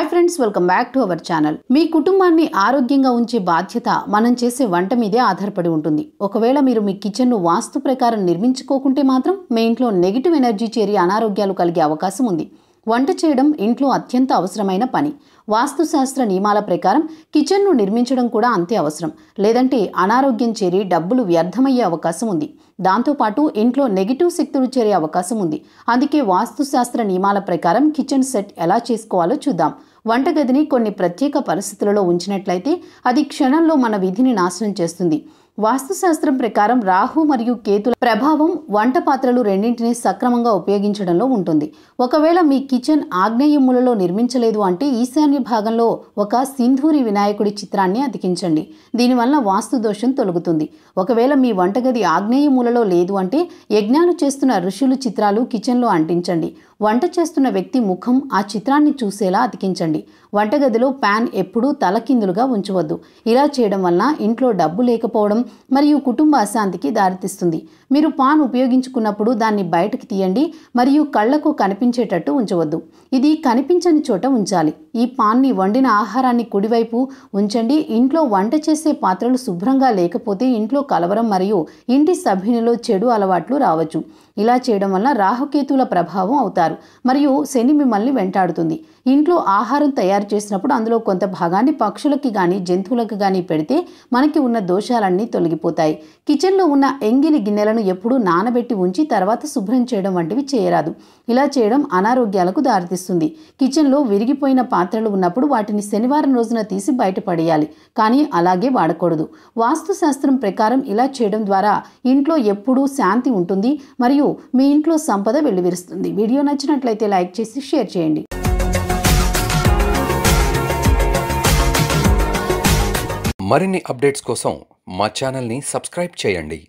hi friends welcome back to our channel మీ కుటుంబాన్ని ఆరోగ్యంగా ఉంచే బాధ్యత మనం చేసే వంట మీదే ఆధారపడి ఉంటుంది ఒకవేళ మీరు మీ కిచెన్ను వాస్తు ప్రకారం నిర్మించుకోకుంటే మాత్రం మీ ఇంట్లో నెగిటివ్ ఎనర్జీ చేరి అనారోగ్యాలు కలిగే అవకాశం ఉంది వంట చేయడం ఇంట్లో అత్యంత అవసరమైన పని వాస్తుశాస్త్ర నియమాల ప్రకారం కిచెన్ను నిర్మించడం కూడా అంతే అవసరం లేదంటే అనారోగ్యం చేరి డబ్బులు వ్యర్థమయ్యే అవకాశం ఉంది దాంతోపాటు ఇంట్లో నెగిటివ్ శక్తులు చేరే అవకాశం ఉంది అందుకే వాస్తుశాస్త్ర నియమాల ప్రకారం కిచెన్ సెట్ ఎలా చేసుకోవాలో చూద్దాం వంటగదిని కొన్ని ప్రత్యేక పరిస్థితులలో ఉంచినట్లయితే అది క్షణంలో మన విధిని నాశనం చేస్తుంది వాస్తుశాస్త్రం ప్రకారం రాహు మరియు కేతుల ప్రభావం వంట పాత్రలు రెండింటినీ సక్రమంగా ఉపయోగించడంలో ఉంటుంది ఒకవేళ మీ కిచెన్ ఆగ్నేయములలో నిర్మించలేదు అంటే ఈశాన్య భాగంలో ఒక సింధూరి వినాయకుడి చిత్రాన్ని అతికించండి దీనివల్ల వాస్తు దోషం తొలగుతుంది ఒకవేళ మీ వంటగది ఆగ్నేయములలో లేదు అంటే యజ్ఞాలు చేస్తున్న ఋషులు చిత్రాలు కిచెన్లో అంటించండి వంట చేస్తున్న వ్యక్తి ముఖం ఆ చిత్రాన్ని చూసేలా అతికించండి వంటగదిలో ప్యాన్ ఎప్పుడూ తలకిందులుగా ఉంచవద్దు ఇలా చేయడం వల్ల ఇంట్లో డబ్బు లేకపోవడం మరియు కుటుంబ అశాంతికి దారితీస్తుంది మీరు పాన్ ఉపయోగించుకున్నప్పుడు దాన్ని బయటకు తీయండి మరియు కళ్లకు కనిపించేటట్టు ఉంచవద్దు ఇది కనిపించని చోట ఉంచాలి ఈ పాన్ని వండిన ఆహారాన్ని కుడివైపు ఉంచండి ఇంట్లో వంట చేసే పాత్రలు శుభ్రంగా లేకపోతే ఇంట్లో కలవరం మరియు ఇంటి సభ్యునిలో చెడు అలవాట్లు రావచ్చు ఇలా చేయడం వల్ల రాహుకేతుల ప్రభావం అవుతారు చేస్తారు మరియు శని మిమ్మల్ని వెంటాడుతుంది ఇంట్లో ఆహారం తయారు చేసినప్పుడు అందులో కొంత భాగాన్ని పక్షులకి కానీ జంతువులకు కానీ పెడితే మనకి ఉన్న దోషాలన్నీ తొలగిపోతాయి కిచెన్లో ఉన్న ఎంగిలి గిన్నెలను ఎప్పుడూ నానబెట్టి ఉంచి తర్వాత శుభ్రం చేయడం వంటివి చేయరాదు ఇలా చేయడం అనారోగ్యాలకు దారితీస్తుంది కిచెన్లో విరిగిపోయిన పాత్రలు ఉన్నప్పుడు వాటిని శనివారం రోజున తీసి బయటపడేయాలి కానీ అలాగే వాడకూడదు వాస్తుశాస్త్రం ప్రకారం ఇలా చేయడం ద్వారా ఇంట్లో ఎప్పుడూ శాంతి ఉంటుంది మరియు మీ ఇంట్లో సంపద వెళ్ళివిరుస్తుంది వీడియో నచ్చి నచ్చినట్లయితే లైక్ చేసి షేర్ చేయండి మరిన్ని అప్డేట్స్ కోసం మా ఛానల్ని సబ్స్క్రైబ్ చేయండి